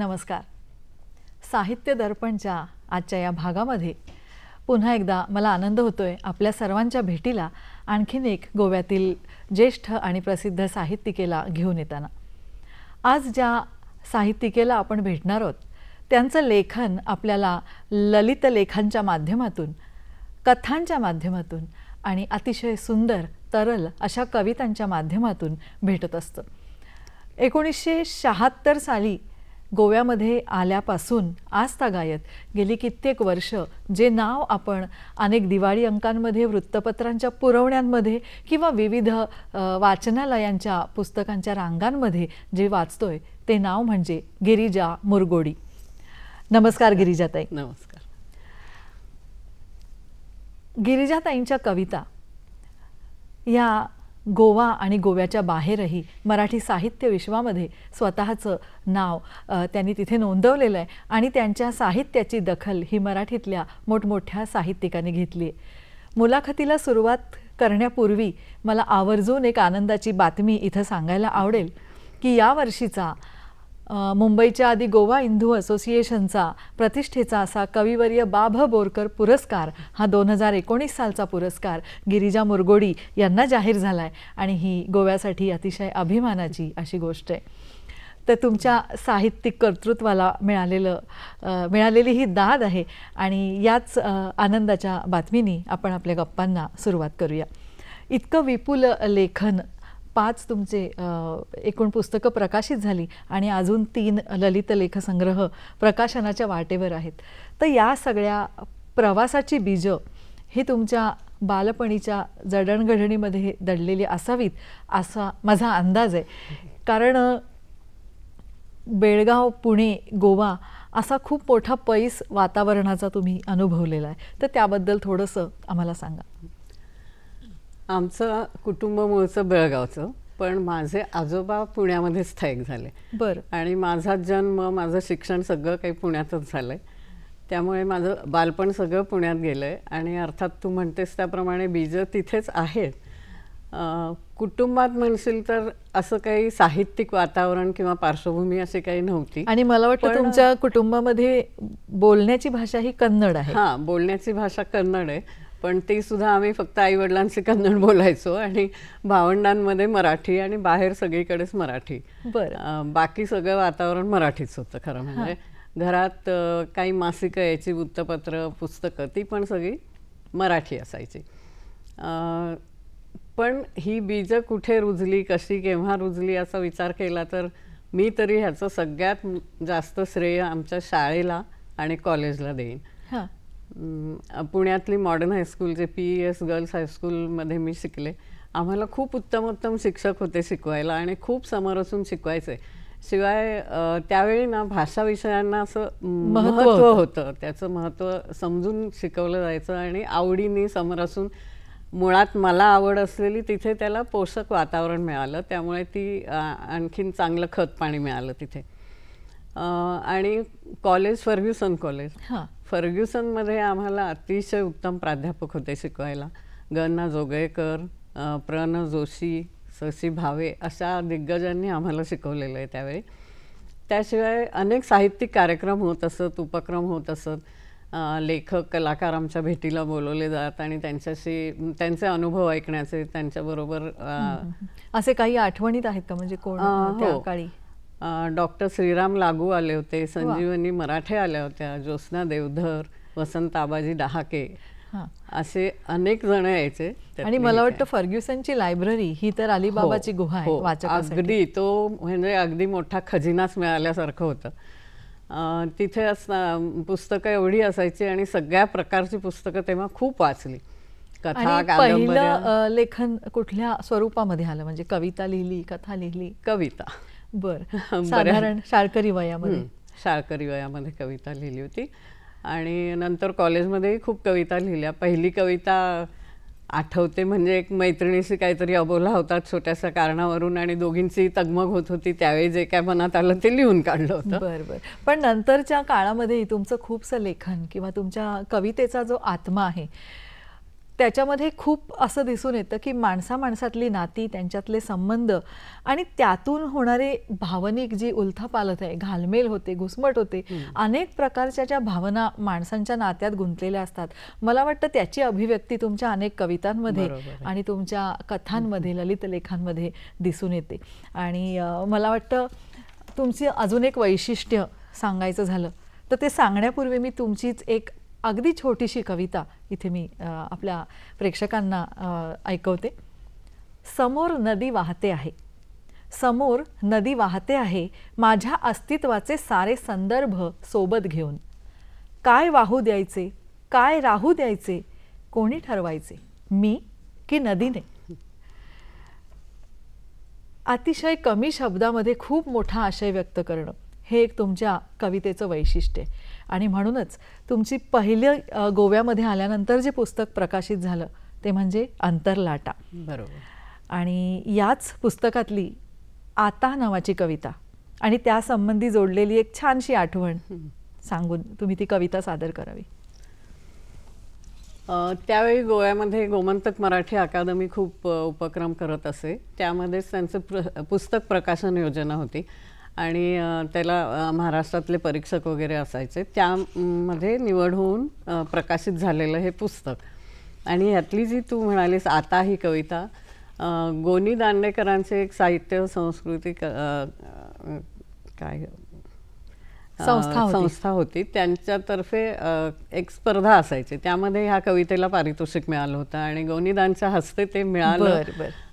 नमस्कार साहित्य दर्पणच्या आजच्या या भागामध्ये पुन्हा एकदा मला आनंद होतो आहे आपल्या सर्वांच्या भेटीला आणखीन एक गोव्यातील ज्येष्ठ आणि प्रसिद्ध साहित्यिकेला घेऊन येताना आज ज्या साहित्यिकेला आपण भेटणार आहोत त्यांचं लेखन आपल्याला ललित लेखांच्या माध्यमातून कथांच्या माध्यमातून आणि अतिशय सुंदर तरल अशा कवितांच्या माध्यमातून भेटत असतं एकोणीसशे शहात्तर साली गोव्यामध्ये आल्यापासून आजतागायत गेली कित्येक वर्ष जे नाव आपण अनेक दिवाळी अंकांमध्ये वृत्तपत्रांच्या पुरवण्यांमध्ये किंवा विविध वाचनालयांच्या पुस्तकांच्या रांगांमध्ये जे वाचतोय ते नाव म्हणजे गिरिजा मुरगोडी नमस्कार गिरिजाताई नमस्कार गिरिजाताईंच्या कविता या गोवा आणि गोव्याच्या बाहेरही मराठी साहित्य विश्वामध्ये स्वतःचं नाव त्यांनी तिथे नोंदवलेलं आहे आणि त्यांच्या साहित्याची दखल ही मराठीतल्या मोठमोठ्या साहित्यिकांनी घेतली आहे मुलाखतीला सुरुवात करण्यापूर्वी मला आवर्जून एक आनंदाची बातमी इथं सांगायला आवडेल की यावर्षीचा मुंबईच्या आधी गोवा इंदू असोसिएशनचा प्रतिष्ठेचा असा कविवर्य बाभ बोरकर पुरस्कार हा दोन हजार एकोणीस सालचा पुरस्कार गिरिजा मुरगोडी यांना जाहीर झाला आहे आणि ही गोव्यासाठी अतिशय अभिमानाची अशी गोष्ट आहे तर तुमच्या साहित्यिक कर्तृत्वाला मिळालेलं मिळालेली ही दाद आहे आणि याच आनंदाच्या बातमीनी आपण आपल्या गप्पांना सुरुवात करूया इतकं विपुल लेखन पाच तुमचे एकूण पुस्तकं प्रकाशित झाली आणि अजून तीन ललित लेखसंग्रह प्रकाशनाच्या वाटेवर आहेत तर या सगळ्या प्रवासाची बीजं ही तुमच्या बालपणीच्या जडणघडणीमध्ये दडलेली असावीत असा माझा अंदाज आहे कारण बेळगाव पुणे गोवा असा खूप मोठा पैस वातावरणाचा तुम्ही अनुभवलेला आहे तर त्याबद्दल थोडंसं आम्हाला सांगा आमचं कुटुंब मूळचं बेळगावचं पण माझे आजोबा पुण्यामध्ये स्थायिक झाले बरं आणि माझा जन्म माझं शिक्षण सगळं काही पुण्यातच झालं आहे त्यामुळे माझं बालपण सगळं पुण्यात गेलं आहे आणि अर्थात तू म्हणतेस त्याप्रमाणे बीज तिथेच आहेत कुटुंबात म्हणशील तर असं काही साहित्यिक वातावरण किंवा पार्श्वभूमी अशी काही नव्हती आणि मला वाटतं तुमच्या कुटुंबामध्ये बोलण्याची भाषा ही कन्नड आहे हां बोलण्याची भाषा कन्नड आहे पण ते सुद्धा आम्ही फक्त आई वडिलांचे कन्नड बोलायचो आणि भावंडांमध्ये मराठी आणि बाहेर सगळीकडेच मराठी बर बाकी सगळं वातावरण मराठीच होतं खरं म्हणजे घरात काही मासिकं याची वृत्तपत्र पुस्तकं ती पण सगळी मराठी असायची पण ही बीज कुठे रुजली कशी केव्हा रुजली असा विचार केला तर मी तरी ह्याचं सगळ्यात जास्त श्रेय आमच्या शाळेला आणि कॉलेजला देईन पुण्यातली modern high school J P E S girls हायस्कूलमध्ये मी शिकले आम्हाला खूप उत्तम उत्तम शिक्षक होते शिकवायला आणि खूप समोर असून शिकवायचे शिवाय त्यावेळी ना भाषा विषयांना असं महत्त्व होतं त्याचं महत्त्व समजून शिकवलं जायचं आणि आवडीने समोर असून मुळात मला आवड असलेली तिथे त्याला पोषक वातावरण मिळालं त्यामुळे ती आणखीन चांगलं खत पाणी मिळालं तिथे आणि कॉलेज फर्ग्युसन कॉलेज फर्ग्युसनमध्ये आम्हाला अतिशय उत्तम प्राध्यापक होते शिकवायला गणना जोगळेकर प्रण जोशी शशी भावे अशा दिग्गजांनी आम्हाला शिकवलेलं आहे त्यावेळी त्याशिवाय अनेक साहित्यिक कार्यक्रम होत असत उपक्रम होत असत लेखक कलाकार आमच्या भेटीला बोलवले जात आणि त्यांच्याशी त्यांचे अनुभव ऐकण्याचे त्यांच्याबरोबर असे काही आठवणीत आहेत का म्हणजे कोण हो. काळी डॉक्टर श्रीराम लागू आले होते संजीवनी मराठे आल्या होत्या ज्योत्ना देवधर वसंत आबाजी डहाके असे अनेक जण यायचे आणि मला वाटतं फर्ग्युसनची लायब्ररी ही तर अलिबाबाची हो. गुहा आहे हो, अगदी तो म्हणजे अगदी मोठा खजिनाच मिळाल्यासारखं होतं तिथे असणार पुस्तकं एवढी असायची आणि सगळ्या प्रकारची पुस्तकं तेव्हा खूप वाचली कथा लेखन कुठल्या स्वरूपामध्ये आलं म्हणजे कविता लिहिली कथा लिहिली कविता बर साधारण शाळकरी वयामध्ये शाळकरी वयामध्ये कविता लिहिली होती आणि नंतर कॉलेजमध्येही खूप कविता लिहिल्या पहिली कविता आठवते म्हणजे एक मैत्रिणीशी काहीतरी अबोला होता छोट्याशा कारणावरून आणि दोघींची तगमग होत होती त्यावेळी जे काय मनात आलं ते लिहून काढलं होतं बरं बरं पण नंतरच्या काळामध्येही तुमचं खूपसं लेखन किंवा तुमच्या कवितेचा जो आत्मा आहे त्याच्यामध्ये खूप असं दिसून येतं की माणसा माणसातली नाती त्यांच्यातले संबंध आणि त्यातून होणारे भावनिक जी उलथापालथ आहे घालमेल होते घुसमट होते अनेक प्रकारच्या ज्या भावना माणसांच्या नात्यात गुंतलेल्या असतात मला वाटतं त्याची अभिव्यक्ती तुमच्या अनेक कवितांमध्ये आणि तुमच्या कथांमध्ये ललित लेखांमध्ये दिसून येते आणि मला वाटतं तुमची अजून एक वैशिष्ट्य सांगायचं झालं तर ते सांगण्यापूर्वी मी तुमचीच एक अगदी छोटीशी कविता इथे मी आपल्या प्रेक्षकांना ऐकवते समोर नदी वाहते आहे समोर नदी वाहते आहे माझ्या अस्तित्वाचे सारे संदर्भ सोबत घेऊन काय वाहू द्यायचे काय राहू द्यायचे कोणी ठरवायचे मी की नदीने अतिशय कमी शब्दामध्ये खूप मोठा आशय व्यक्त करणं हे एक तुमच्या कवितेचं वैशिष्ट्य आहे आणि म्हणूनच तुमची पहिलं गोव्यामध्ये आल्यानंतर जे पुस्तक प्रकाशित झालं ते म्हणजे अंतरलाटा बरोबर आणि याच पुस्तकातली आता नावाची कविता आणि त्यासंबंधी जोडलेली एक छानशी आठवण सांगून तुम्ही ती कविता सादर करावी त्यावेळी गोव्यामध्ये गोमंतक मराठी अकादमी खूप उपक्रम करत असे त्यामध्येच त्यांचं पुस्तक प्रकाशन योजना होती आणि त्याला महाराष्ट्रातले परीक्षक वगैरे असायचे त्यामध्ये निवड होऊन प्रकाशित झालेलं हे पुस्तक आणि यातली जी तू म्हणालीस आता ही कविता गोनी दांडेकरांचे एक साहित्य संस्कृती काय संस्था संस्था होती त्यांच्यातर्फे एक स्पर्धा असायची त्यामध्ये ह्या कवितेला पारितोषिक मिळालं होतं आणि गोनीदांच्या हस्ते ते मिळालं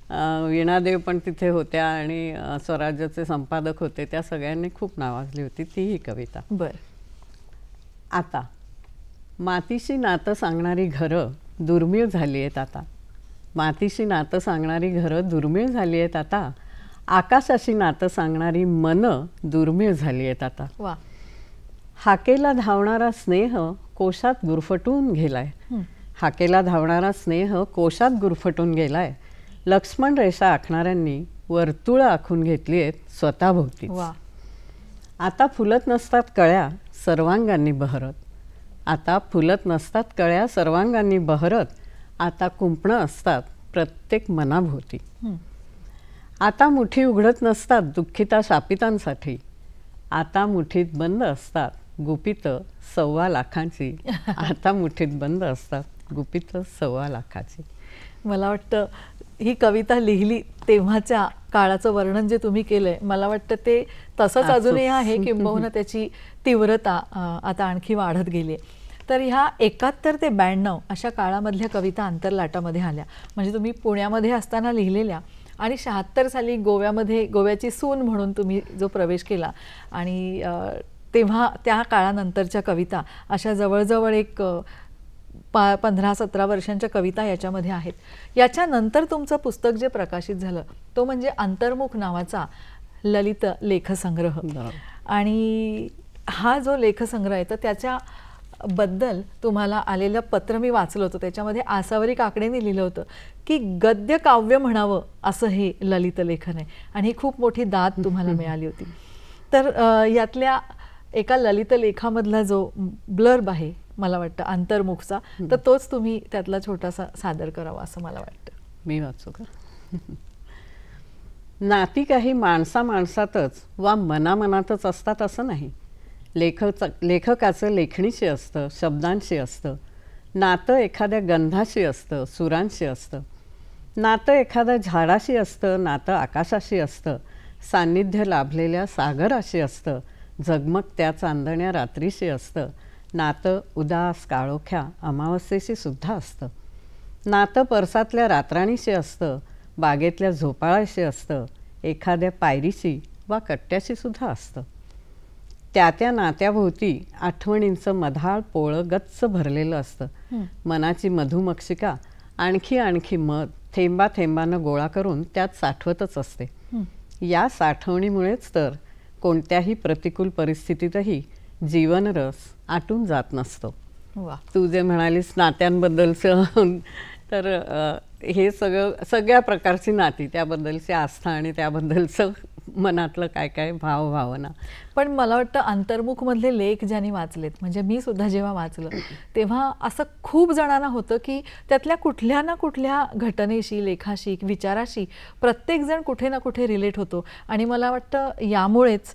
वीणादेव पण तिथे होत्या आणि स्वराज्याचे संपादक होते त्या सगळ्यांनी खूप नावाजली होती ती ही कविता बर आता मातीशी नातं सांगणारी घरं दुर्मिळ झाली आहेत आता मातीशी नातं सांगणारी घरं दुर्मिळ झाली आहेत आता आकाशाशी नातं सांगणारी मनं दुर्मिळ झाली आहेत आता वा हाकेला धावणारा स्नेह कोशात गुरफटून गेलाय हाकेला धावणारा स्नेह कोशात गुरफटून गेलाय लक्ष्मण रेषा आखणाऱ्यांनी वर्तुळं आखून घेतली आहेत स्वतःभोवती आता फुलत नसतात कळ्या सर्वांगांनी बहरत आता फुलत नसतात कळ्या सर्वांगांनी बहरत आता कुंपणं असतात प्रत्येक मनाभोवती आता मुठी उघडत नसतात दुःखिता शापितांसाठी आता मुठीत बंद असतात गुपित सव्वा लाखांची आता मुठीत बंद असतात गुपित सव्वा लाखाची मला वाटतं ही कविता लिहिली तेव्हाच्या काळाचं वर्णन जे तुम्ही केलं आहे मला वाटतं ते तसंच अजूनही आहे किंबहुना त्याची तीव्रता आता आणखी वाढत गेली आहे तर ह्या एकाहत्तर ते ब्याण्णव अशा काळामधल्या कविता आंतरलाटामध्ये आल्या म्हणजे तुम्ही पुण्यामध्ये असताना लिहिलेल्या आणि शहात्तर साली गोव्यामध्ये गोव्याची सून म्हणून तुम्ही जो प्रवेश केला आणि तेव्हा त्या काळानंतरच्या कविता अशा जवळजवळ एक पंधरा सतरा वर्षांच्या कविता याच्यामध्ये आहेत याच्यानंतर तुमचं पुस्तक जे प्रकाशित झालं तो म्हणजे अंतर्मुख नावाचा ललित लेखसंग्रह आणि हा जो लेखसंग्रह आहे तर त्याच्या बद्दल तुम्हाला आलेलं पत्र मी वाचलं होतं त्याच्यामध्ये आसावरी काकडेने लिहिलं होतं की गद्य काव्य म्हणावं असं हे ललित लेखन आहे आणि ही खूप मोठी दाद तुम्हाला मिळाली होती तर यातल्या एका ललित लेखामधला जो ब्लर्ब आहे मला वाटतं अंतर्मुखचा तर तोच तुम्ही त्यातला छोटासा सादर करावा असं मला वाटतं मी वाचू का नाती काही माणसा माणसातच वा मनामनातच असतात असं नाही लेखक लेखकाचं लेखणीशी असतं शब्दांशी असतं नातं एखाद्या गंधाशी असतं सुरांशी असतं नातं एखाद्या झाडाशी असतं नातं आकाशाशी असतं सान्निध्य लाभलेल्या सागराशी असतं झगमग त्या चांदण्या रात्रीशी असतं नातं उदास काळोख्या अमावस्येशी सुद्धा असतं नातं परसातल्या रात्राणीशी असतं बागेतल्या झोपाळाशी असतं एखाद्या पायरीशी वा कट्ट्याशी सुद्धा असतं त्या त्या नात्याभोवती आठवणींचं मधाळ पोळं गच्च भरलेलं असतं मनाची मधुमक्षिका आणखी आणखी मध थेंबा थेंबानं गोळा करून त्यात साठवतच असते या साठवणीमुळेच तर कोणत्याही प्रतिकूल परिस्थितीतही जीवनरस आटून जात नसतो तू जे म्हणालीस नात्यांबद्दलचं तर हे सगळं सगळ्या प्रकारची नाती त्याबद्दलची आस्था आणि त्याबद्दलचं मनातलं काय काय भाव भावना पण मला वाटतं अंतर्मुखमधले लेख ज्यांनी वाचलेत म्हणजे मी सुद्धा जेव्हा वाचलं तेव्हा असं खूप जणांना होतं की त्यातल्या कुठल्या ना कुठल्या घटनेशी लेखाशी विचाराशी प्रत्येकजण कुठे ना कुठे रिलेट होतो आणि मला वाटतं यामुळेच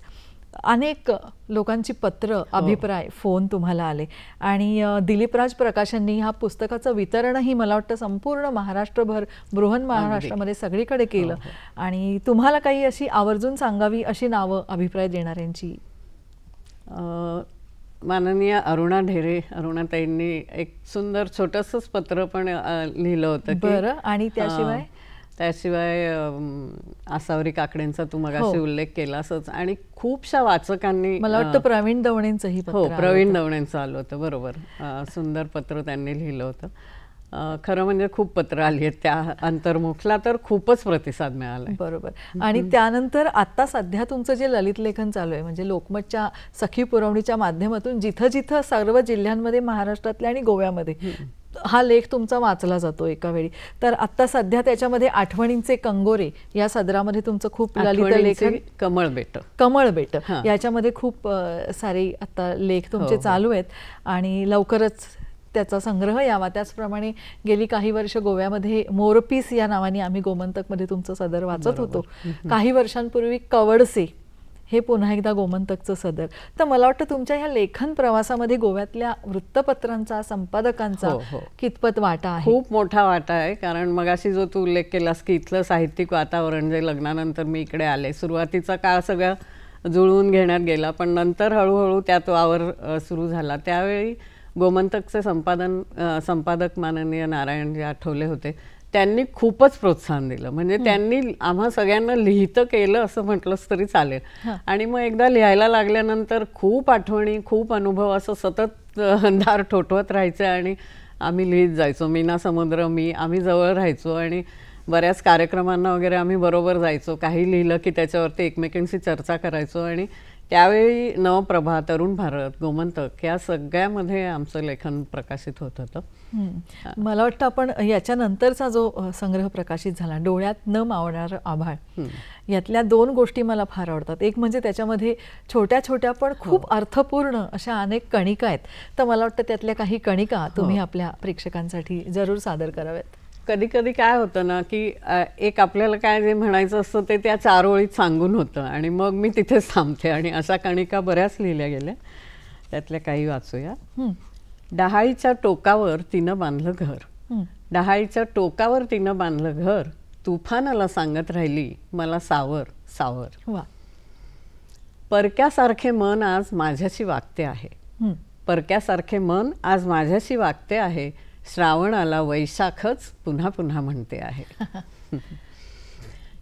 अनेक लोकांची पत्र हो. अभिप्राय फोन तुम्हाला आले आणि दिलीपराज प्रकाशांनी ह्या पुस्तकाचं वितरणही मला वाटतं संपूर्ण महाराष्ट्रभर बृहन महाराष्ट्रामध्ये सगळीकडे केलं हो, हो. आणि तुम्हाला काही अशी आवर्जून सांगावी अशी नावं अभिप्राय देणाऱ्यांची माननीय अरुणा ढेरे अरुणाताईंनी एक सुंदर छोटसच पत्र पण लिहिलं होतं बरं आणि त्याशिवाय त्याशिवाय आसावरी काकडेंचा तू मगाशी हो. उल्लेख केलासच आणि खूपशा वाचकांनी मला वाटतं प्रवीण दवणेंचंही हो प्रवीण दवणेंचं आलं होतं बरोबर सुंदर पत्र त्यांनी लिहिलं होतं खरं म्हणजे खूप पत्र आली आहेत त्या अंतर्मुखला तर खूपच प्रतिसाद मिळाला बरोबर आणि त्यानंतर आता सध्या तुमचं जे ललित लेखन चालू आहे म्हणजे लोकमतच्या सखी पुरवणीच्या माध्यमातून जिथं जिथं सर्व जिल्ह्यांमध्ये महाराष्ट्रातल्या आणि गोव्यामध्ये हा लेख तुमचा वाचला जातो एका वेळी तर आता सध्या त्याच्यामध्ये आठवणींचे कंगोरे या सदरामध्ये तुमचं खूप ललित लेखन कमळ बेट कमळ बेट याच्यामध्ये खूप सारे आता लेख तुमचे हो, हो. चालू आहेत आणि लवकरच त्याचा संग्रह यावा त्याचप्रमाणे गेली काही वर्ष गोव्यामध्ये मोरपीस या नावाने आम्ही गोमंतकमध्ये तुमचं सदर वाचत होतो काही वर्षांपूर्वी कवडसे हे पुन्हा एकदा गोमंतकचं सदर तर मला वाटतं तुमच्या ह्या लेखन प्रवासामध्ये गोव्यातल्या वृत्तपत्रांचा संपादकांचा हो, हो. कितपत वाटा आहे खूप मोठा वाटा आहे कारण मगाशी जो तू उल्लेख केलास की इथलं साहित्यिक वातावरण जे लग्नानंतर मी इकडे आले सुरुवातीचा काळ सगळं जुळवून घेण्यात गेला पण नंतर हळूहळू त्यात वावर सुरू झाला त्यावेळी गोमंतकचे संपादन संपादक माननीय नारायण जे आठवले होते त्यांनी खूपच प्रोत्साहन दिलं म्हणजे त्यांनी आम्हा सगळ्यांना लिहितं केलं असं म्हटलंच तरी चालेल आणि मग एकदा लिहायला लागल्यानंतर खूप आठवणी खूप अनुभव असं सतत दार ठोठवत राहायचं आणि आम्ही लिहित जायचो मीना समुद्र मी आम्ही जवळ राहायचो आणि बऱ्याच कार्यक्रमांना वगैरे आम्ही बरोबर जायचो काही लिहिलं की त्याच्यावरती एकमेकांशी चर्चा करायचो आणि त्यावेळी नवप्रभा तरुण भारत गोमंतक या सगळ्यामध्ये आमचं लेखन प्रकाशित होत होतं मला वाटतं आपण याच्यानंतरचा जो संग्रह प्रकाशित झाला डोळ्यात न मावणार आभाळ यातल्या दोन गोष्टी मला फार आवडतात एक म्हणजे त्याच्यामध्ये छोट्या छोट्या पण हो. खूप अर्थपूर्ण अशा अनेक कणिका आहेत तर मला वाटतं त्यातल्या काही कणिका हो. तुम्ही आपल्या प्रेक्षकांसाठी जरूर सादर कराव्यात कधी कधी काय होतं ना की एक आपल्याला काय जे म्हणायचं असतं ते त्या चार ओळीत सांगून होतं आणि मग मी तिथेच थांबते आणि अशा कणिका बऱ्याच लिहिल्या गेल्या त्यातल्या काही वाचूया डहाळीच्या टोकावर तिनं बांधलं घर डहाळीच्या टोकावर तिनं बांधलं घर तुफानाला सांगत राहिली मला सावर सावर परक्यासारखे मन आज माझ्याशी वागते आहे परक्यासारखे मन आज माझ्याशी वागते आहे श्रावण आला वैशाखच पुन्हा पुन्हा म्हणते आहे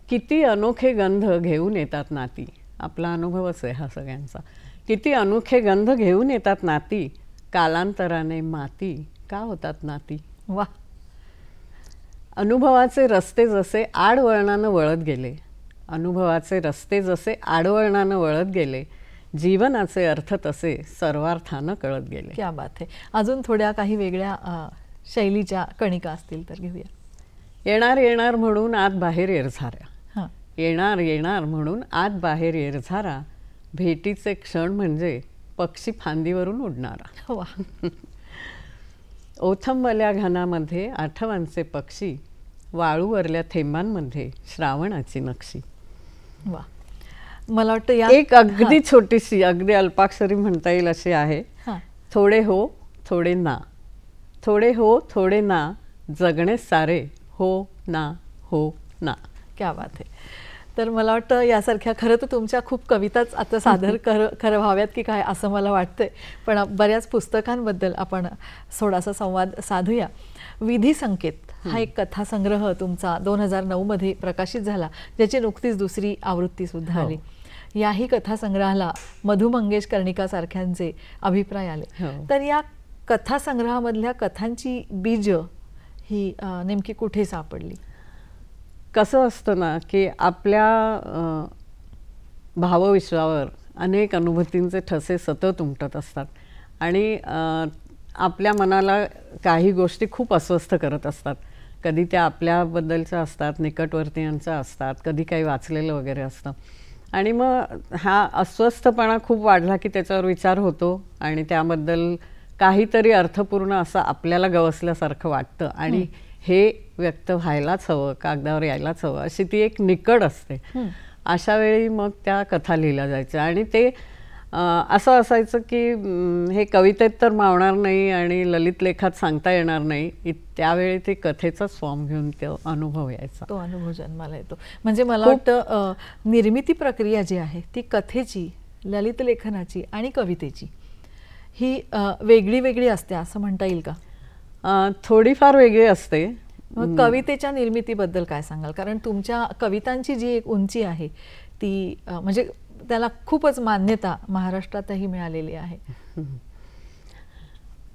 किती अनोखे गंध घेऊन येतात नाती आपला अनुभवच आहे हा सगळ्यांचा किती अनोखे गंध घेऊन येतात नाती कालांतराने माती का होतात नाती वा अनुभवाचे रस्ते जसे आडवळणानं वळत गेले अनुभवाचे रस्ते जसे आडवळणानं वळत गेले जीवनाचे अर्थ तसे सर्वार्थानं कळत गेले क्या बात आहे अजून थोड्या काही वेगळ्या शैलीच्या कणिका असतील तर घेऊया येणार येणार म्हणून आत बाहेर येरझारा येणार येणार म्हणून आत बाहेर येरझारा भेटीचे क्षण म्हणजे पक्षी फांदीवरून उडणारा हो वा ओथंबल्या घानामध्ये आठवांचे पक्षी वाळूवरल्या थेंबांमध्ये श्रावणाची नक्षी वा मला वाटतं या एक अगदी छोटीशी अगदी अल्पाक्षरी म्हणता येईल अशी आहे थोडे हो थोडे ना थोडे हो थोडे ना जगणे सारे हो ना हो ना क्या बात आहे तर मला वाटतं यासारख्या खरं तर तुमच्या खूप कविताच आता सादर कर खरं व्हाव्यात की काय असं मला वाटतंय पण बऱ्याच पुस्तकांबद्दल आपण थोडासा संवाद साधूया विधी संकेत हा एक कथासंग्रह तुमचा दोन हजार नऊमध्ये प्रकाशित झाला ज्याची नुकतीच दुसरी आवृत्तीसुद्धा हो. आली याही कथासंग्रहाला मधु मंगेश कर्णिकासारख्यांचे अभिप्राय आले हो. तर या कथासंग्रहामधल्या कथांची बीज ही नेमकी कुठे सापडली कसं असतं ना की आपल्या भावविश्वावर अनेक अनुभूतींचे ठसे सतत उमटत असतात आणि आपल्या मनाला काही गोष्टी खूप अस्वस्थ करत असतात कधी त्या आपल्याबद्दलच्या असतात निकटवर्तीयांच्या असतात कधी काही वाचलेलं वगैरे असतं आणि मग हा अस्वस्थपणा खूप वाढला की त्याच्यावर विचार होतो आणि त्याबद्दल काहीतरी अर्थपूर्ण असं आपल्याला गवसल्यासारखं वाटतं आणि हे व्यक्त व्हायलाच हवं कागदावर यायलाच हवं अशी ती एक निकड असते अशा वेळी मग त्या कथा लिहिल्या जायच्या आणि ते असं असायचं की हे कवितेत तर मावणार नाही आणि ललित लेखात सांगता येणार नाही त्यावेळी ते कथेचाच फॉर्म घेऊन तो अनुभव यायचा तो अनुभव जन्माला येतो म्हणजे मला वाटतं निर्मिती प्रक्रिया जी आहे ती कथेची ललित लेखनाची आणि कवितेची ही वेगळी वेगळी असते असं म्हणता येईल का थोडीफार वेगळी असते मग कवितेच्या निर्मितीबद्दल काय सांगाल कारण तुमच्या कवितांची जी एक उंची आहे ती म्हणजे त्याला खूपच मान्यता महाराष्ट्रातही मिळालेली आहे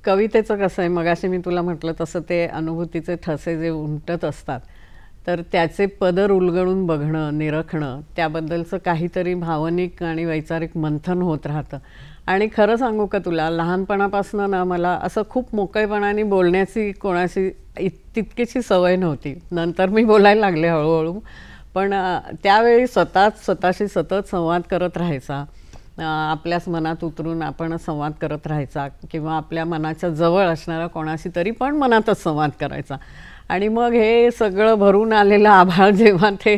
कवितेचं कसं आहे मग मी तुला म्हटलं तसं ते अनुभूतीचे ठसे जे उमटत असतात तर त्याचे पदर उलगडून बघणं निरखणं त्याबद्दलचं काहीतरी भावनिक आणि वैचारिक मंथन होत राहतं आणि खरं सांगू का तुला लहानपणापासून ना मला असं खूप मोकळेपणाने बोलण्याची कोणाशी इत तितकीशी सवय नव्हती नंतर मी बोलायला लागले हळूहळू पण त्यावेळी स्वतःच स्वतःशी सतत संवाद करत राहायचा आपल्याच मनात उतरून आपण संवाद करत राहायचा किंवा आपल्या मनाच्या जवळ असणारा कोणाशी तरी पण मनातच संवाद करायचा आणि मग हे सगळं भरून आलेलं आभाळ जेव्हा ते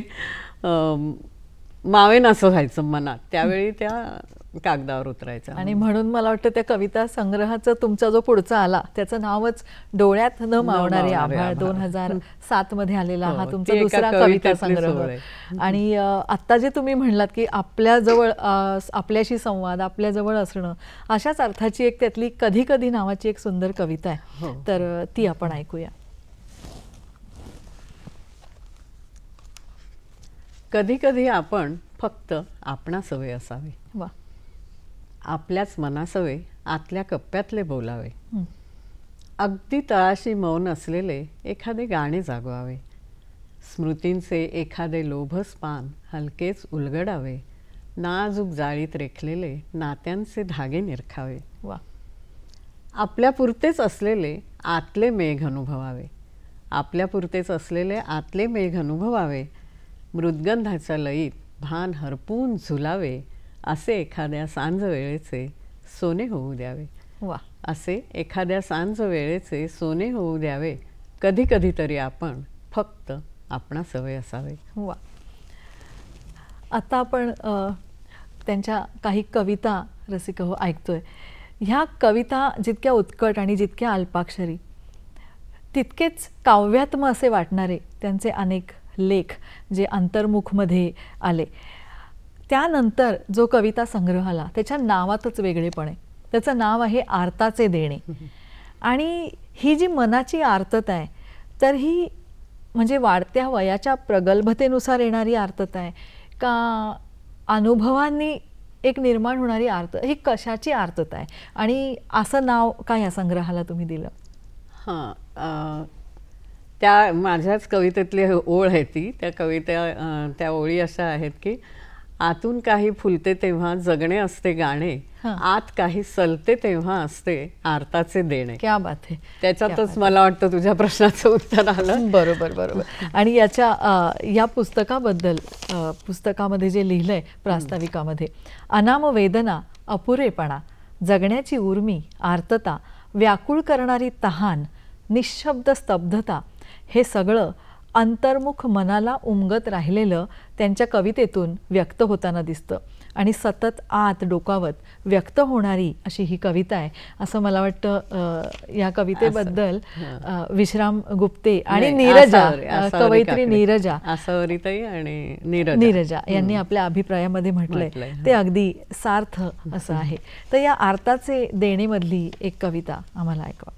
मावेन असं व्हायचं मनात त्यावेळी त्या कागदावर उतरायचं आणि म्हणून मला वाटतं त्या कविता संग्रहाचं तुमचा जो पुढचा आला त्याचं नावच डोळ्यात न मावणारे आभाळ दोन हजार सात मध्ये आलेला हा हो, तुमचा दुसरा कविता संग्रह आणि आता जे तुम्ही म्हणलात की आपल्याजवळ आपल्याशी संवाद आपल्याजवळ असणं अशाच अर्थाची एक त्यातली कधी कधी नावाची एक सुंदर कविता आहे हो. तर ती आपण ऐकूया कधी कधी आपण फक्त आपणा सवय असावी वा आपल्याच मनासवे आतल्या कप्प्यातले बोलावे अगदी तळाशी मौन असलेले एखादे गाणे जागवावे स्मृतींचे एखादे लोभस पान हलकेच उलगडावे नाजूक जाळीत रेखलेले नात्यांचे धागे निरखावे वा आपल्यापुरतेच असलेले आतले मेघ अनुभवावे आपल्यापुरतेच असलेले आतले मेघ अनुभवावे मृदगंधाच्या लयीत भान हरपून झुलावे असे एखाद्या सांज वेळेचे सोने होऊ द्यावे वा असे एखाद्या सांज वेळेचे सोने होऊ द्यावे कधी कधीतरी आपण फक्त आपणा सवय असावे वा आता आपण त्यांच्या काही कविता रसिक हो ऐकतोय ह्या कविता जितक्या उत्कट आणि जितक्या अल्पाक्षरी तितकेच काव्यात्म असे वाटणारे त्यांचे अनेक लेख जे अंतर्मुखमध्ये आले त्यानंतर जो कविता संग्रह आला त्याच्या नावातच वेगळेपण आहे त्याचं नाव आहे आर्ताचे देणे आणि ही जी मनाची आर्तता आहे तर ही म्हणजे वाढत्या वयाच्या प्रगल्भतेनुसार येणारी आर्तता आहे का अनुभवांनी एक निर्माण होणारी आर्त ही कशाची आर्तता आहे आणि असं नाव काय या संग्रहाला तुम्ही दिलं हां त्या माझ्याच कवितेतली ओळ आहे ती त्या कविता त्या ओळी अशा आहेत की आतून काही फुलते तेव्हा जगणे असते गाणे आत काही सलते तेव्हा असते आरताचे देणे क्या बात आहे त्याच्यातच मला वाटतं तुझ्या प्रश्नाचं उत्तर आलं बरोबर बरोबर आणि याच्या या पुस्तकाबद्दल पुस्तकामध्ये जे लिहिलंय प्रास्ताविकामध्ये अनाम वेदना अपुरेपणा जगण्याची उर्मी आर्तता व्याकुळ करणारी तहान निशब्द स्तब्धता हे सगळं अंतर्मुख मनाला उमगत राहिलेलं त्यांच्या कवितेतून व्यक्त होताना दिसतं आणि सतत आत डोकावत व्यक्त होणारी अशी ही कविता आहे असं मला वाटतं या कवितेबद्दल विश्राम गुप्ते आणि नीरजा कवयित्री नीरजा आणि नीरजा यांनी आपल्या अभिप्रायामध्ये म्हटलंय ते अगदी सार्थ असं आहे तर या आर्ताचे देणेमधली एक कविता आम्हाला ऐकवा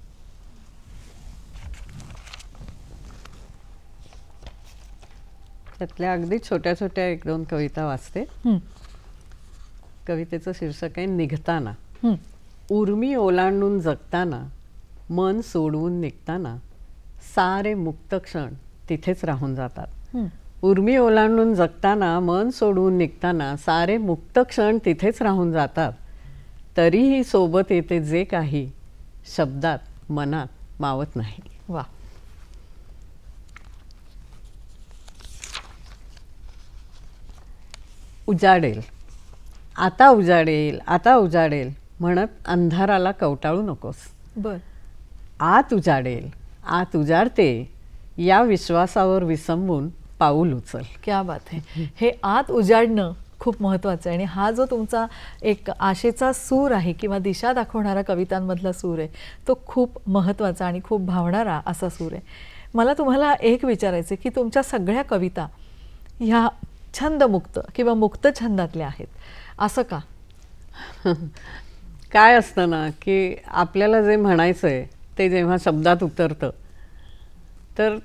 त्यातल्या अगदी छोट्या छोट्या एक दोन कविता वाचते कवितेचं शीर्षक आहे निघताना उर्मी ओलांडून जगताना मन सोडवून निघताना सारे मुक्त क्षण तिथेच राहून जातात उर्मी ओलांडून जगताना मन सोडवून निघताना सारे मुक्त क्षण तिथेच राहून जातात तरीही सोबत येते जे काही शब्दात मनात मावत नाही वा उजाडेल आता उजाडेल आता उजाडेल म्हणत अंधाराला कवटाळू नकोस बर आत उजाडेल आत उजाडते या विश्वासावर विसंबून पाऊल उचल क्या बात आहे हे आत उजाडणं खूप महत्त्वाचं आहे आणि हा जो तुमचा एक आशेचा सूर आहे किंवा दिशा दाखवणारा कवितांमधला सूर आहे तो खूप महत्त्वाचा आणि खूप भावणारा असा सूर आहे मला तुम्हाला एक विचारायचं की तुमच्या सगळ्या कविता ह्या छंदमुक्त किंवा मुक्त छंदातले आहेत असं का काय असतं ना की आपल्याला जे म्हणायचं आहे ते जेव्हा शब्दात उतरतं तर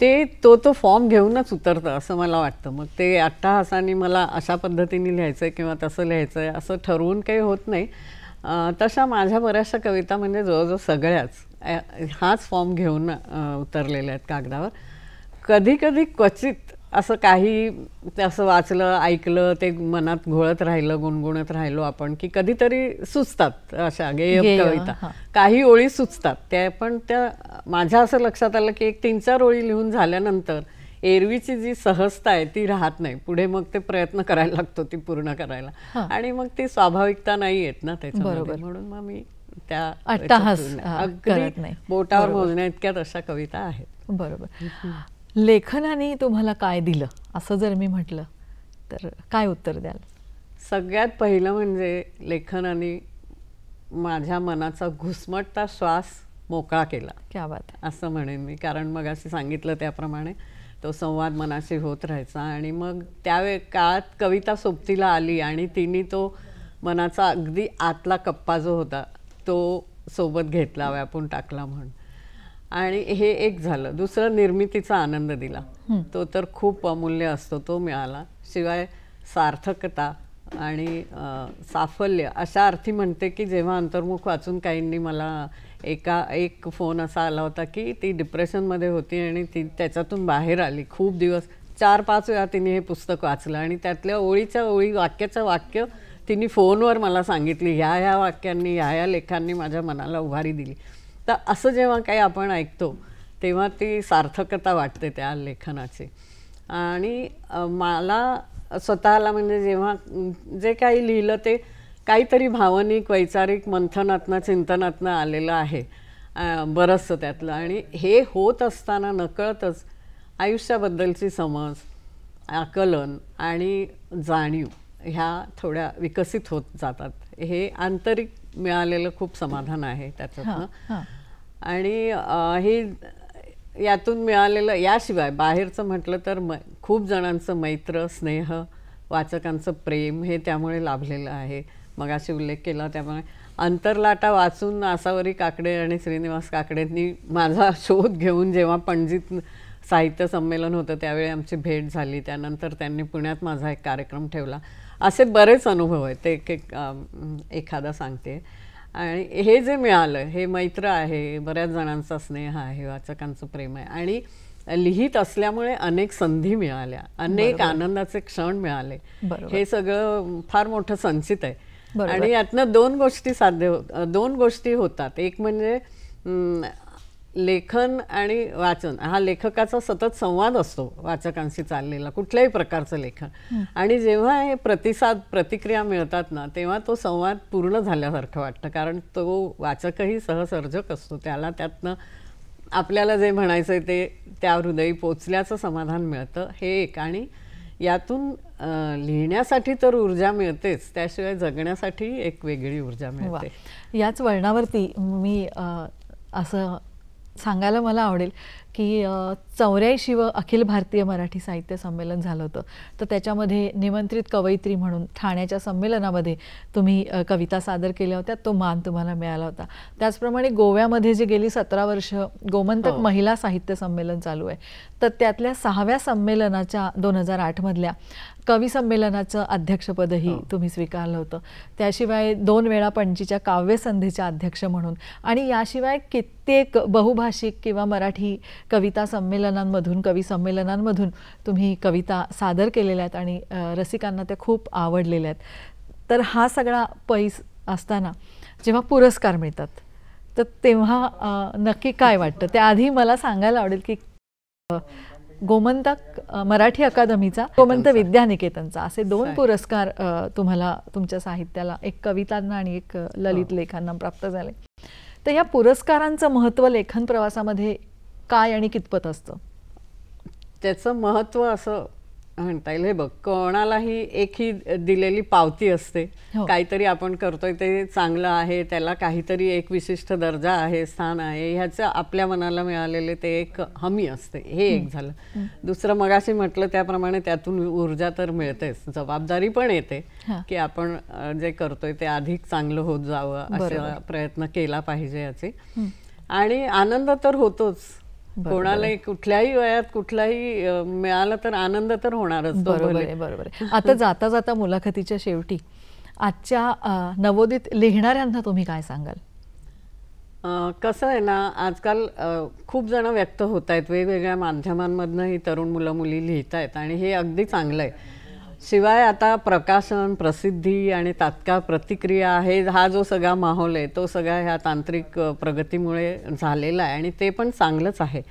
ते तो तो फॉर्म घेऊनच उतरतं असं मला वाटतं मग ते अट्टाहासाने मला अशा पद्धतीने लिहायचं आहे किंवा तसं लिहायचं आहे असं ठरवून काही होत नाही तशा माझ्या बऱ्याचशा कविता म्हणजे जवळजवळ सगळ्याच हाच फॉर्म घेऊन उतरलेल्या आहेत कागदावर कधीकधी क्वचित असं काही असं वाचलं ऐकलं ते मनात घोळत राहिलं गुणगुणत राहिलो आपण की कधीतरी सुचतात अशा गेय कविता काही ओळी सुचतात त्या पण त्या माझ्या असं लक्षात आलं की एक तीन चार ओळी लिहून झाल्यानंतर एरवीची जी सहजता आहे ती राहत नाही पुढे मग ते प्रयत्न करायला लागतो ती पूर्ण करायला आणि मग ती स्वाभाविकता नाही येत ना बरोबर म्हणून मग मी त्या अगदी बोटावर मोजण्या इतक्यात अशा कविता आहेत बरोबर लेखनाने तुम्हाला काय दिलं असं जर मी म्हटलं तर काय उत्तर द्याल सगळ्यात पहिलं म्हणजे लेखनाने माझ्या मनाचा घुसमटता श्वास मोकळा केला क्या बात असं म्हणेन मी कारण मग असे सांगितलं त्याप्रमाणे तो संवाद मनाशी होत राहायचा आणि मग त्यावे काळात कविता सोबतीला आली आणि तिने तो मनाचा अगदी आतला कप्पा जो होता तो सोबत घेतला व्यापून टाकला म्हणून आणि हे एक झालं दुसरं निर्मितीचा आनंद दिला तो तर खूप अमूल्य असतो तो मिळाला शिवाय सार्थकता आणि साफल्य अशा अर्थी म्हणते की जेव्हा अंतर्मुख वाचून काहींनी मला एका एक फोन असा आला होता की ती डिप्रेशनमध्ये होती आणि ती त्याच्यातून बाहेर आली खूप दिवस चार पाच वेळा तिने हे पुस्तक वाचलं आणि त्यातल्या ओळीच्या ओळी वाक्याचं वाक्य तिने फोनवर मला सांगितली ह्या ह्या वाक्यांनी ह्या ह्या लेखांनी माझ्या मनाला उभारी दिली तर असं जेव्हा काही आपण ऐकतो तेव्हा ती सार्थकता वाटते त्या लेखनाची आणि मला स्वतःला म्हणजे जेव्हा जे काही लिहिलं ते काहीतरी भावनिक वैचारिक मंथनातनं चिंतनातनं आलेलं आहे बरंचसं त्यातलं आणि हे होत असताना नकळतच आयुष्याबद्दलची समज आकलन आणि जाणीव ह्या थोड्या विकसित होत जातात हे आंतरिक मिळालेलं खूप समाधान आहे त्याच आणि हे यातून मिळालेलं याशिवाय बाहेरचं म्हटलं तर म खूप जणांचं मैत्र स्नेह वाचकांचं प्रेम हे त्यामुळे लाभलेलं आहे मगाशी उल्लेख केला त्यामुळे अंतरलाटा वाचून आसावरी काकडे आणि श्रीनिवास काकडेंनी माझा शोध घेऊन जेव्हा पणजीत साहित्य संमेलन होतं त्यावेळी आमची भेट झाली त्यानंतर त्यांनी पुण्यात माझा एक कार्यक्रम ठेवला असे बरेच अनुभव आहेत एक एक एखादा सांगते आणि हे जे मिळालं हे मैत्र आहे बऱ्याच जणांचा स्नेह आहे वाचकांचं प्रेम आहे आणि लिहित असल्यामुळे अनेक संधी मिळाल्या अनेक आनंदाचे क्षण मिळाले हे सगळं फार मोठं संचित आहे आणि यातनं दोन गोष्टी साध्य हो, दोन गोष्टी होतात एक म्हणजे लेखन आणि वाचन हा लेखकाचा सतत संवाद असतो वाचकांशी चाललेला कुठल्याही प्रकारचं लेखन आणि जेव्हा हे प्रतिसाद प्रतिक्रिया मिळतात ना तेव्हा तो संवाद पूर्ण झाल्यासारखं वाटतं कारण तो वाचकही सहसर्जक असतो त्याला त्यातनं आपल्याला जे म्हणायचं आहे ते त्या हृदयी पोचल्याचं समाधान मिळतं हे एक आणि यातून लिहिण्यासाठी तर ऊर्जा मिळतेच त्याशिवाय जगण्यासाठी एक वेगळी ऊर्जा मिळते याच वळणावरती मी असं सांगायला मला आवडेल की व अखिल भारतीय मराठी साहित्य संमेलन झालं होतं तर त्याच्यामध्ये निमंत्रित कवयित्री म्हणून ठाण्याच्या संमेलनामध्ये तुम्ही कविता सादर केल्या होत्या तो मान तुम्हाला मिळाला होता त्याचप्रमाणे गोव्यामध्ये जे गेली सतरा वर्ष गोमंतक हो. महिला साहित्य संमेलन चालू आहे तर त्यातल्या सहाव्या संमेलनाच्या दोन हजार आठमधल्या कवी संमेलनाचं अध्यक्षपदही हो. तुम्ही स्वीकारलं होतं त्याशिवाय दोन वेळा पणजीच्या काव्यसंधीच्या अध्यक्ष म्हणून आणि याशिवाय कित्येक बहुभाषिक किंवा मराठी कविता संमेलन संमेलनांमधून कवी संमेलनांमधून तुम्ही कविता सादर केलेल्या आहेत आणि रसिकांना त्या खूप आवडलेल्या आहेत तर हा सगळा पैस असताना जेव्हा पुरस्कार मिळतात तर तेव्हा नक्की काय वाटतं त्याआधी मला सांगायला आवडेल की गोमंतक मराठी अकादमीचा गोमंत विद्यानिकेतनचा असे दोन पुरस्कार तुम्हाला तुमच्या साहित्याला एक कवितांना आणि एक ललित हो. लेखांना प्राप्त झाले तर या पुरस्कारांचं महत्त्व लेखन प्रवासामध्ये काय आणि कितपत असतं त्याचं महत्त्व असं म्हणता येईल हे बघ कोणालाही एक ही दिलेली पावती असते हो. काहीतरी आपण करतोय ते चांगलं आहे त्याला काहीतरी एक विशिष्ट दर्जा आहे स्थान आहे ह्याचं आपल्या मनाला मिळालेले ते एक हमी असते हे एक झालं दुसरं मगाशी म्हटलं त्याप्रमाणे त्यातून ऊर्जा तर मिळतेच जबाबदारी पण येते की आपण जे करतोय ते अधिक चांगलं होत जावं असा प्रयत्न केला पाहिजे याचे आणि आनंद तर होतोच कोणालाही कुठल्याही वयात कुठलाही मिळाला तर आनंद तर होणारच बरोबर आहे बरोबर आहे आता जाता जाता मुलाखतीच्या शेवटी आजच्या नवोदित लिहिणाऱ्यांना तुम्ही काय सांगाल कसं आहे ना आजकाल खूप जण व्यक्त होत आहेत वेगवेगळ्या माध्यमांमधनं ही तरुण मुलं मुली लिहित आहेत आणि हे अगदी चांगलं आहे शिवाय आता प्रकाशन प्रसिद्धी आणि तात्काळ प्रतिक्रिया आहे हा जो सगळा माहोल आहे तो सगळा ह्या तांत्रिक प्रगतीमुळे झालेला आहे आणि ते पण चांगलंच आहे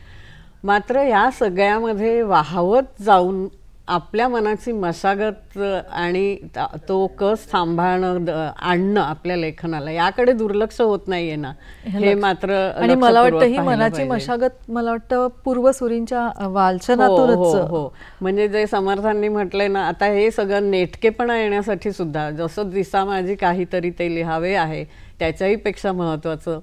मात्र या सगळ्यामध्ये वाहवत जाऊन आपल्या मनाची मशागत आणि तो कस सांभाळणं आणणं आपल्या लेखनाला याकडे दुर्लक्ष होत नाहीये ना हे मात्र आणि मला वाटतं ही मनाची मशागत मला वाटतं पूर्वसुरींच्या वालचनातूनच हो, हो, हो म्हणजे जे समर्थांनी म्हटलंय ना आता हे सगळं नेटकेपणा येण्यासाठी सुद्धा जसं दिसा माझी काहीतरी ते लिहावे आहे त्याच्याही पेक्षा महत्वाचं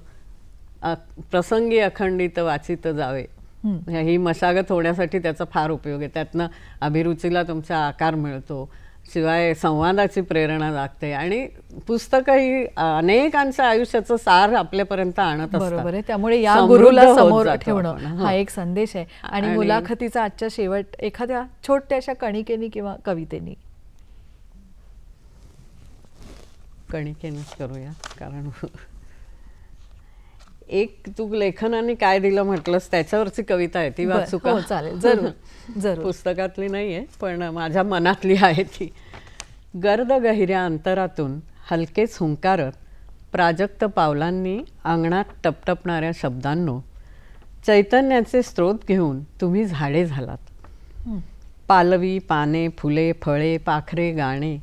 प्रसंगी अखंडित वाचित जावे म्हणजे ही मशागत होण्यासाठी त्याचा फार उपयोग आहे त्यातनं अभिरुचीला तुमचा आकार मिळतो शिवाय संवादाची प्रेरणा लागते आणि पुस्तकं ही अनेकांच्या आयुष्याचं सार आपल्यापर्यंत आणत बरोबर आहे त्यामुळे या गुरुला समोर ठेवणं हा हो. एक संदेश आहे आणि मुलाखतीचा आजच्या शेवट एखाद्या छोट्याशा कणिकेने किंवा कवितेनी कणिकेनेच करूया कारण एक तू लेखनाने काय दिलं म्हटलंस त्याच्यावरची कविता आहे ती वाचू हो, चालेल जरूर जरूर पुस्तकातली नाही आहे पण माझ्या मनातली आहे ती गर्द गहिऱ्या अंतरातून हलकेच हुंकारत प्राजक्त पावलांनी अंगणात टपटपणाऱ्या शब्दांनो चैतन्याचे स्रोत घेऊन तुम्ही झाडे झालात पालवी पाने फुले फळे पाखरे गाणे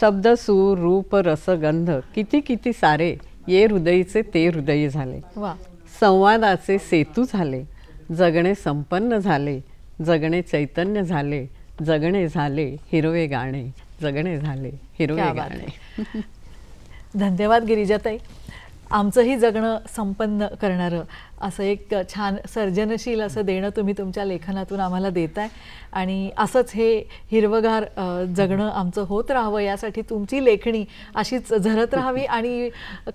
शब्द सूर रूप रसगंध किती किती सारे ये हृदयीचे ते हृदयी झाले संवादाचे सेतू झाले जगणे संपन्न झाले जगणे चैतन्य झाले जगणे झाले हिरवे गाणे जगणे झाले हिरवे गाणे धन्यवाद गिरिजाताई आमचंही जगणं संपन्न करणारं असं एक छान सर्जनशील असं देणं तुम्ही तुमच्या लेखनातून आम्हाला देताय आणि असंच हे हिरवगार जगणं आमचं होत राहावं यासाठी तुमची लेखणी अशीच झरत राहावी आणि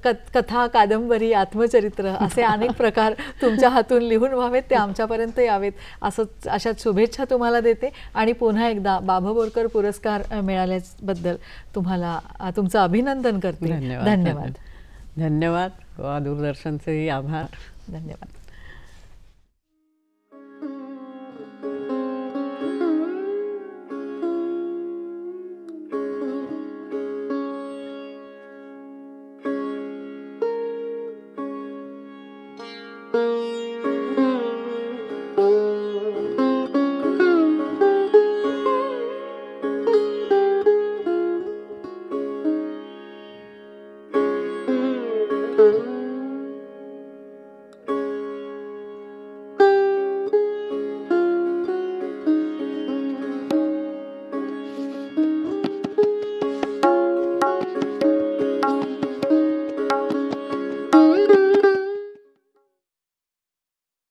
कथा कादंबरी आत्मचरित्र असे अनेक प्रकार तुमच्या हातून लिहून व्हावेत ते आमच्यापर्यंत यावेत असंच अशात शुभेच्छा तुम्हाला देते आणि पुन्हा एकदा बाबा बोरकर पुरस्कार मिळाल्याबद्दल तुम्हाला तुमचं अभिनंदन करते धन्यवाद धन्यवाद वा दूरदर्शनचेही आभार धन्यवाद